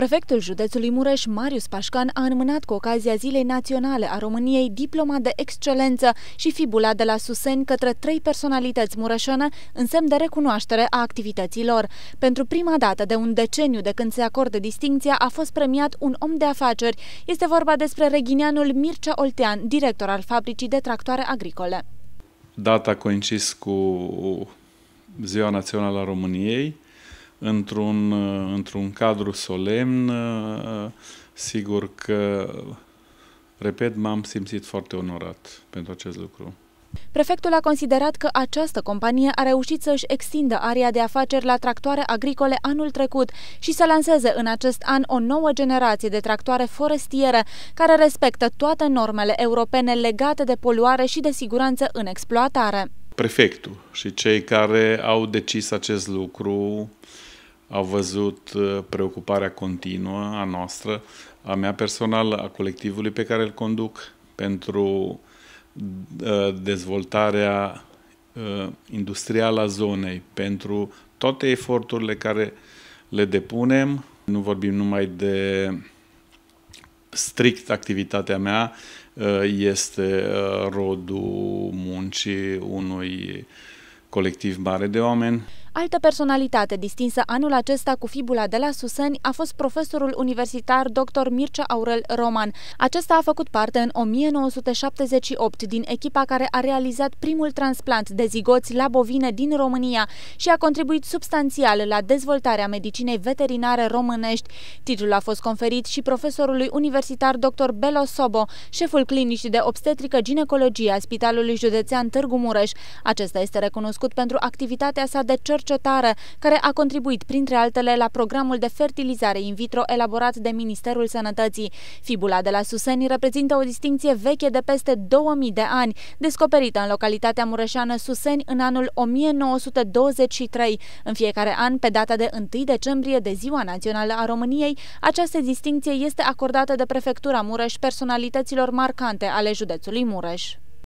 Prefectul județului Mureș, Marius Pașcan, a înmânat cu ocazia Zilei Naționale a României diploma de excelență și fibula de la Suseni către trei personalități mureșene în semn de recunoaștere a activităților. Pentru prima dată de un deceniu de când se acordă distinția a fost premiat un om de afaceri. Este vorba despre reghineanul Mircea Oltean, director al fabricii de tractoare agricole. Data coincis cu Ziua Națională a României, într-un, uh, într-un cadru solemn, uh, sigur că, repet, m-am simțit foarte onorat pentru acest lucru. Prefectul a considerat că această companie a reușit să-și extindă area de afaceri la tractoare agricole anul trecut și să lanseze în acest an o nouă generație de tractoare forestiere care respectă toate normele europene legate de poluare și de siguranță în exploatare. Prefectul și cei care au decis acest lucru au văzut uh, preocuparea continuă a noastră, a mea personală, a colectivului pe care îl conduc pentru uh, dezvoltarea uh, industrială a zonei, pentru toate eforturile care le depunem. Nu vorbim numai de strict activitatea mea, este rodul muncii unui colectiv mare de oameni. Altă personalitate distinsă anul acesta cu fibula de la Suseni a fost profesorul universitar dr. Mircea Aurel Roman. Acesta a făcut parte în 1978 din echipa care a realizat primul transplant de zigoți la bovine din România și a contribuit substanțial la dezvoltarea medicinei veterinare românești. Titlul a fost conferit și profesorului universitar dr. Belo Sobo, șeful clinicii de obstetrică ginecologie a Spitalului Județean Târgu Mureș. Acesta este recunoscut pentru activitatea sa de cer cercetare, care a contribuit, printre altele, la programul de fertilizare in vitro elaborat de Ministerul Sănătății. Fibula de la Suseni reprezintă o distinție veche de peste 2000 de ani, descoperită în localitatea mureșană Suseni în anul 1923. În fiecare an, pe data de 1 decembrie de Ziua Națională a României, această distinție este acordată de Prefectura Mureș personalităților marcante ale județului Mureș.